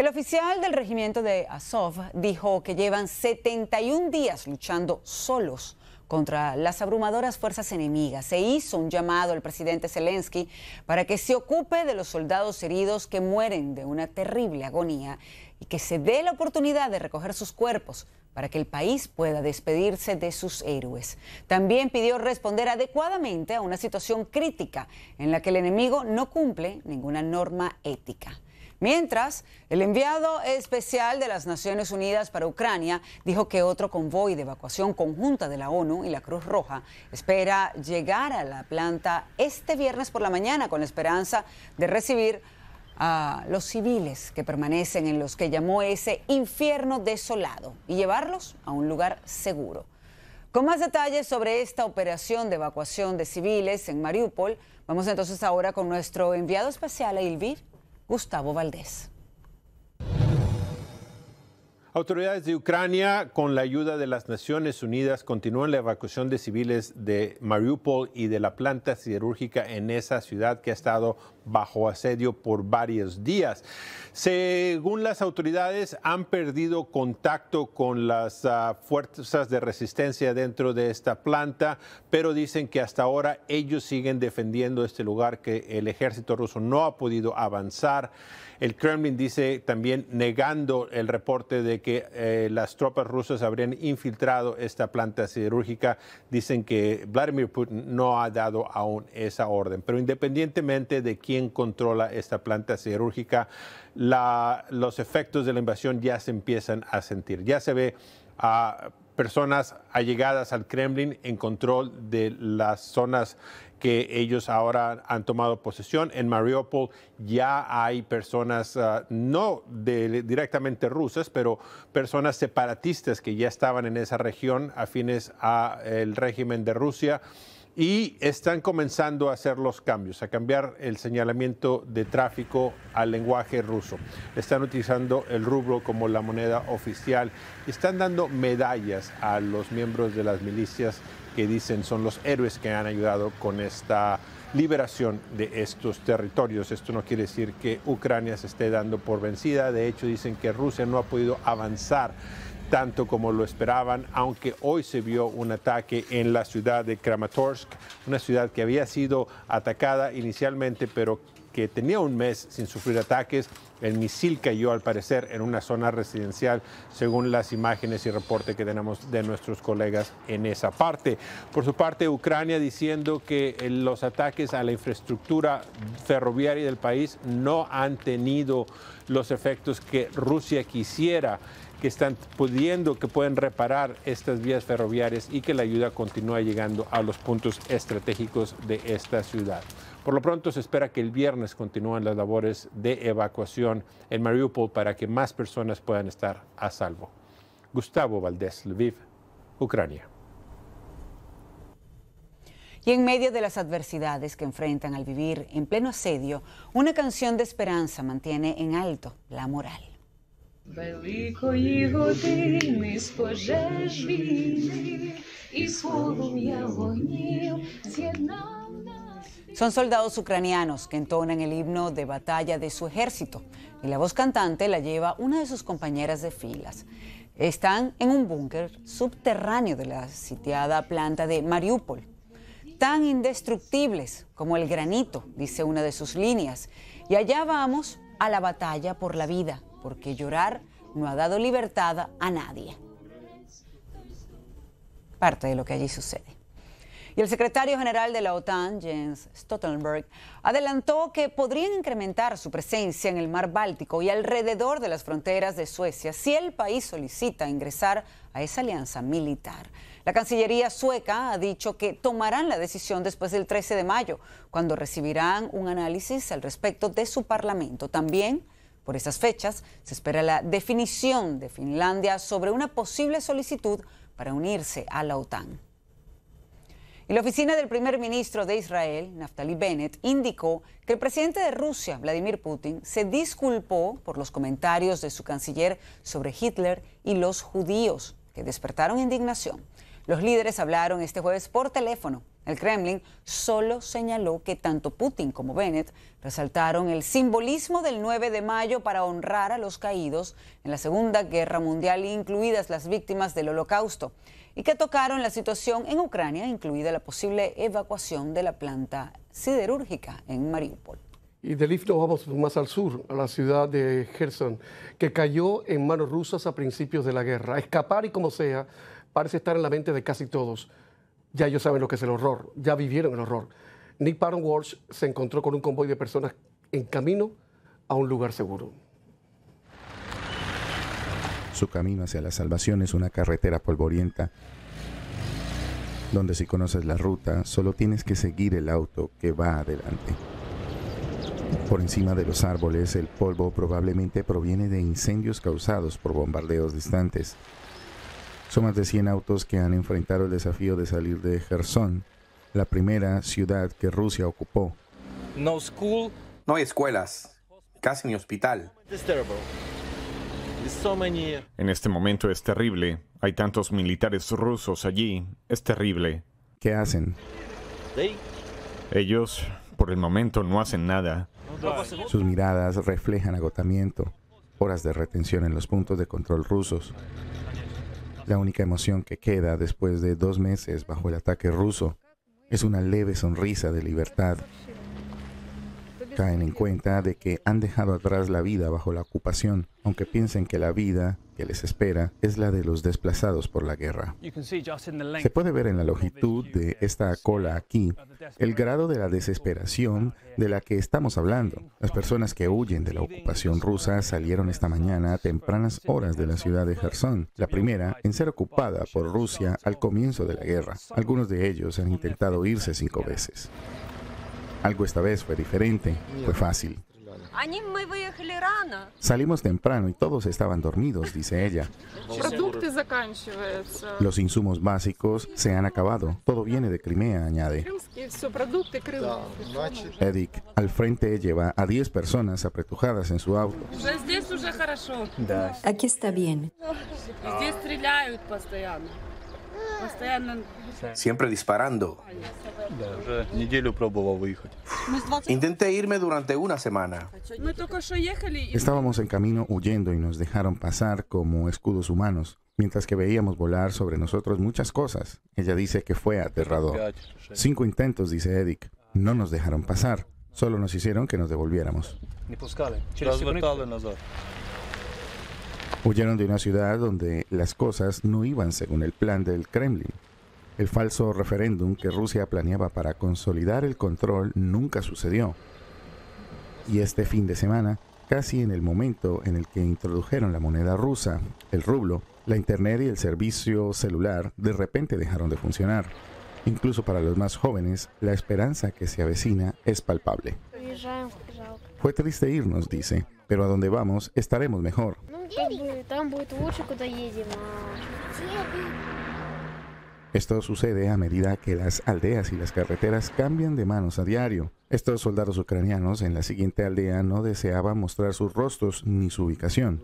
El oficial del regimiento de Azov dijo que llevan 71 días luchando solos contra las abrumadoras fuerzas enemigas. Se hizo un llamado al presidente Zelensky para que se ocupe de los soldados heridos que mueren de una terrible agonía y que se dé la oportunidad de recoger sus cuerpos para que el país pueda despedirse de sus héroes. También pidió responder adecuadamente a una situación crítica en la que el enemigo no cumple ninguna norma ética. Mientras, el enviado especial de las Naciones Unidas para Ucrania dijo que otro convoy de evacuación conjunta de la ONU y la Cruz Roja espera llegar a la planta este viernes por la mañana con la esperanza de recibir a los civiles que permanecen en los que llamó ese infierno desolado y llevarlos a un lugar seguro. Con más detalles sobre esta operación de evacuación de civiles en Mariupol, vamos entonces ahora con nuestro enviado especial a Ilvir Gustavo Valdés. Autoridades de Ucrania, con la ayuda de las Naciones Unidas, continúan la evacuación de civiles de Mariupol y de la planta siderúrgica en esa ciudad que ha estado bajo asedio por varios días. Según las autoridades, han perdido contacto con las ah, fuerzas de resistencia dentro de esta planta, pero dicen que hasta ahora ellos siguen defendiendo este lugar que el ejército ruso no ha podido avanzar. El Kremlin dice también negando el reporte de que eh, las tropas rusas habrían infiltrado esta planta cirúrgica. Dicen que Vladimir Putin no ha dado aún esa orden. Pero independientemente de quién quién controla esta planta cirúrgica. La, los efectos de la invasión ya se empiezan a sentir. Ya se ve a personas allegadas al Kremlin en control de las zonas que ellos ahora han tomado posesión. En Mariupol ya hay personas, ah, no directamente rusas, pero personas separatistas que ya estaban en esa región afines al régimen de Rusia y están comenzando a hacer los cambios, a cambiar el señalamiento de tráfico al lenguaje ruso. Están utilizando el rublo como la moneda oficial. Están dando medallas a los miembros de las milicias que dicen son los héroes que han ayudado con esta liberación de estos territorios. Esto no quiere decir que Ucrania se esté dando por vencida. De hecho, dicen que Rusia no ha podido avanzar tanto como lo esperaban, aunque hoy se vio un ataque en la ciudad de Kramatorsk, una ciudad que había sido atacada inicialmente, pero que tenía un mes sin sufrir ataques. El misil cayó al parecer en una zona residencial, según las imágenes y reporte que tenemos de nuestros colegas en esa parte. Por su parte, Ucrania diciendo que eh, los ataques a la infraestructura ferroviaria del país no han tenido los efectos que Rusia quisiera que están pudiendo, que pueden reparar estas vías ferroviarias y que la ayuda continúa llegando a los puntos estratégicos de esta ciudad. Por lo pronto se espera que el viernes continúen las labores de evacuación en Mariupol para que más personas puedan estar a salvo. Gustavo Valdés, Lviv, Ucrania. Y en medio de las adversidades que enfrentan al vivir en pleno asedio, una canción de esperanza mantiene en alto la moral. Son soldados ucranianos que entonan el himno de batalla de su ejército y la voz cantante la lleva una de sus compañeras de filas. Están en un búnker subterráneo de la sitiada planta de Mariupol. Tan indestructibles como el granito, dice una de sus líneas. Y allá vamos a la batalla por la vida, porque llorar no ha dado libertad a nadie. Parte de lo que allí sucede. Y el secretario general de la OTAN, Jens Stoltenberg, adelantó que podrían incrementar su presencia en el mar Báltico y alrededor de las fronteras de Suecia si el país solicita ingresar a esa alianza militar. La Cancillería sueca ha dicho que tomarán la decisión después del 13 de mayo, cuando recibirán un análisis al respecto de su Parlamento. También por esas fechas se espera la definición de Finlandia sobre una posible solicitud para unirse a la OTAN. Y la oficina del primer ministro de Israel, Naftali Bennett, indicó que el presidente de Rusia, Vladimir Putin, se disculpó por los comentarios de su canciller sobre Hitler y los judíos que despertaron indignación. Los líderes hablaron este jueves por teléfono. El Kremlin solo señaló que tanto Putin como Bennett resaltaron el simbolismo del 9 de mayo para honrar a los caídos en la Segunda Guerra Mundial, incluidas las víctimas del Holocausto, y que tocaron la situación en Ucrania, incluida la posible evacuación de la planta siderúrgica en Mariupol. Y de lift vamos más al sur, a la ciudad de Gerson, que cayó en manos rusas a principios de la guerra. Escapar y como sea, parece estar en la mente de casi todos. Ya ellos saben lo que es el horror, ya vivieron el horror. Nick Paron Walsh se encontró con un convoy de personas en camino a un lugar seguro. Su camino hacia la salvación es una carretera polvorienta, donde si conoces la ruta, solo tienes que seguir el auto que va adelante. Por encima de los árboles, el polvo probablemente proviene de incendios causados por bombardeos distantes. Son más de 100 autos que han enfrentado el desafío de salir de Gerson, la primera ciudad que Rusia ocupó. No, school. no hay escuelas, casi ni hospital. En este momento es terrible. Hay tantos militares rusos allí. Es terrible. ¿Qué hacen? Ellos, por el momento, no hacen nada. Sus miradas reflejan agotamiento, horas de retención en los puntos de control rusos. La única emoción que queda después de dos meses bajo el ataque ruso es una leve sonrisa de libertad caen en cuenta de que han dejado atrás la vida bajo la ocupación, aunque piensen que la vida que les espera es la de los desplazados por la guerra. Se puede ver en la longitud de esta cola aquí el grado de la desesperación de la que estamos hablando. Las personas que huyen de la ocupación rusa salieron esta mañana a tempranas horas de la ciudad de Gerson, la primera en ser ocupada por Rusia al comienzo de la guerra. Algunos de ellos han intentado irse cinco veces. Algo esta vez fue diferente, fue fácil. Salimos temprano y todos estaban dormidos, dice ella. Los insumos básicos se han acabado. Todo viene de Crimea, añade. Edik al frente lleva a 10 personas apretujadas en su auto. Aquí está bien. Siempre disparando. Intenté irme durante una semana. Estábamos en camino huyendo y nos dejaron pasar como escudos humanos, mientras que veíamos volar sobre nosotros muchas cosas. Ella dice que fue aterrador. Cinco intentos, dice Edic. No nos dejaron pasar. Solo nos hicieron que nos devolviéramos. Huyeron de una ciudad donde las cosas no iban según el plan del Kremlin. El falso referéndum que Rusia planeaba para consolidar el control nunca sucedió. Y este fin de semana, casi en el momento en el que introdujeron la moneda rusa, el rublo, la internet y el servicio celular de repente dejaron de funcionar. Incluso para los más jóvenes, la esperanza que se avecina es palpable. Fue triste irnos, dice, pero a donde vamos estaremos mejor. Esto sucede a medida que las aldeas y las carreteras cambian de manos a diario. Estos soldados ucranianos en la siguiente aldea no deseaban mostrar sus rostros ni su ubicación.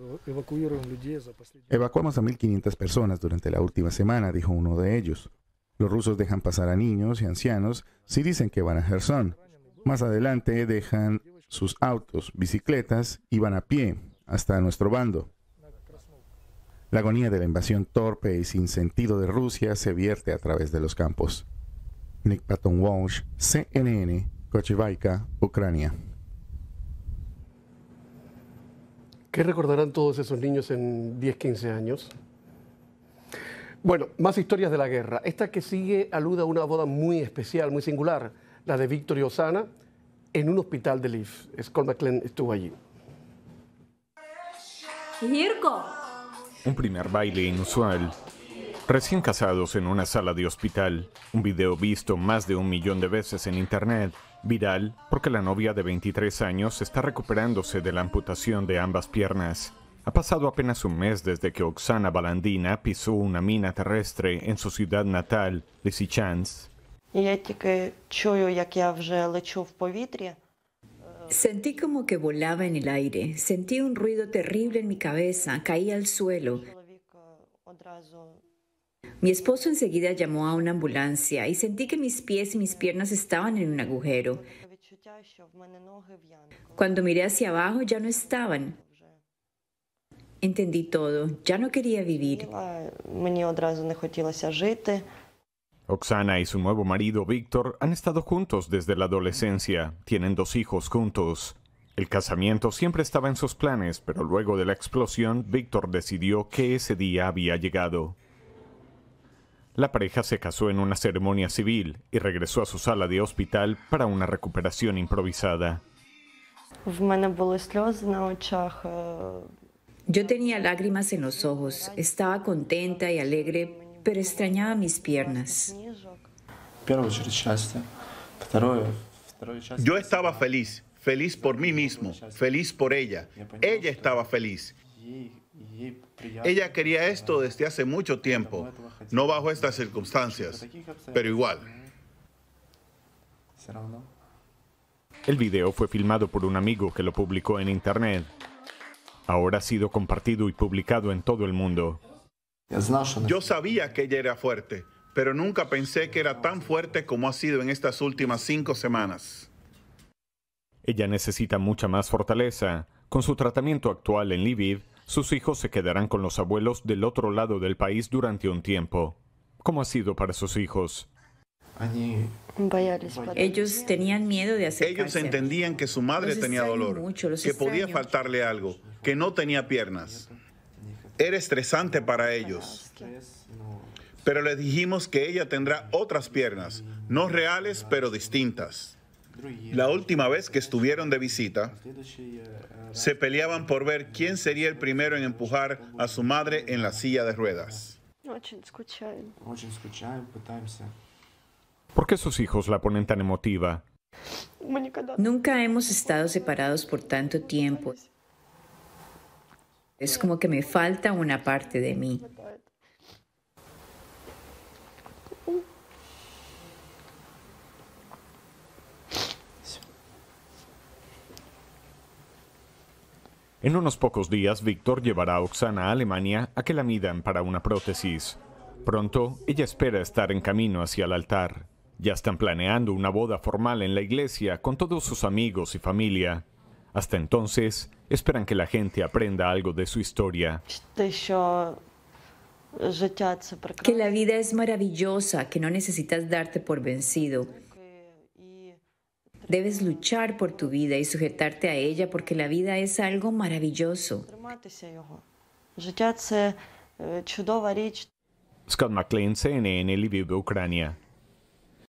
Evacuamos a 1.500 personas durante la última semana, dijo uno de ellos. Los rusos dejan pasar a niños y ancianos si dicen que van a Gerson. Más adelante dejan sus autos, bicicletas, iban a pie hasta nuestro bando. La agonía de la invasión torpe y sin sentido de Rusia se vierte a través de los campos. Nick Patton Walsh, CNN, Kochevaika, Ucrania. ¿Qué recordarán todos esos niños en 10, 15 años? Bueno, más historias de la guerra. Esta que sigue aluda a una boda muy especial, muy singular, la de Víctor y Osana, en un hospital de Leeds. Scott McLean estuvo allí. ¡Hirko! Un primer baile inusual. Recién casados en una sala de hospital, un video visto más de un millón de veces en internet, viral porque la novia de 23 años está recuperándose de la amputación de ambas piernas. Ha pasado apenas un mes desde que Oksana Balandina pisó una mina terrestre en su ciudad natal, Lysychansk. Sentí como que volaba en el aire, sentí un ruido terrible en mi cabeza, caí al suelo. Mi esposo enseguida llamó a una ambulancia y sentí que mis pies y mis piernas estaban en un agujero. Cuando miré hacia abajo ya no estaban. Entendí todo, ya no quería vivir. Oksana y su nuevo marido Víctor han estado juntos desde la adolescencia, tienen dos hijos juntos. El casamiento siempre estaba en sus planes, pero luego de la explosión, Víctor decidió que ese día había llegado. La pareja se casó en una ceremonia civil y regresó a su sala de hospital para una recuperación improvisada. Pues, Yo tenía lágrimas en los ojos, estaba contenta y alegre pero extrañaba mis piernas. Yo estaba feliz, feliz por mí mismo, feliz por ella. Ella estaba feliz. Ella quería esto desde hace mucho tiempo, no bajo estas circunstancias, pero igual. El video fue filmado por un amigo que lo publicó en Internet. Ahora ha sido compartido y publicado en todo el mundo. Yo sabía que ella era fuerte, pero nunca pensé que era tan fuerte como ha sido en estas últimas cinco semanas. Ella necesita mucha más fortaleza. Con su tratamiento actual en Libid, sus hijos se quedarán con los abuelos del otro lado del país durante un tiempo. ¿Cómo ha sido para sus hijos? Ellos tenían miedo de acercarse. Ellos entendían que su madre tenía dolor, que podía faltarle algo, que no tenía piernas era estresante para ellos. Pero les dijimos que ella tendrá otras piernas, no reales, pero distintas. La última vez que estuvieron de visita, se peleaban por ver quién sería el primero en empujar a su madre en la silla de ruedas. ¿Por qué sus hijos la ponen tan emotiva? Nunca hemos estado separados por tanto tiempo es como que me falta una parte de mí. En unos pocos días, Víctor llevará a Oxana a Alemania a que la midan para una prótesis. Pronto, ella espera estar en camino hacia el altar. Ya están planeando una boda formal en la iglesia con todos sus amigos y familia. Hasta entonces, esperan que la gente aprenda algo de su historia. Este, que la vida es maravillosa, que no necesitas darte por vencido. Debes luchar por tu vida y sujetarte a ella porque la vida es algo maravilloso. Eh, Scott McLean, CNN, de Ucrania.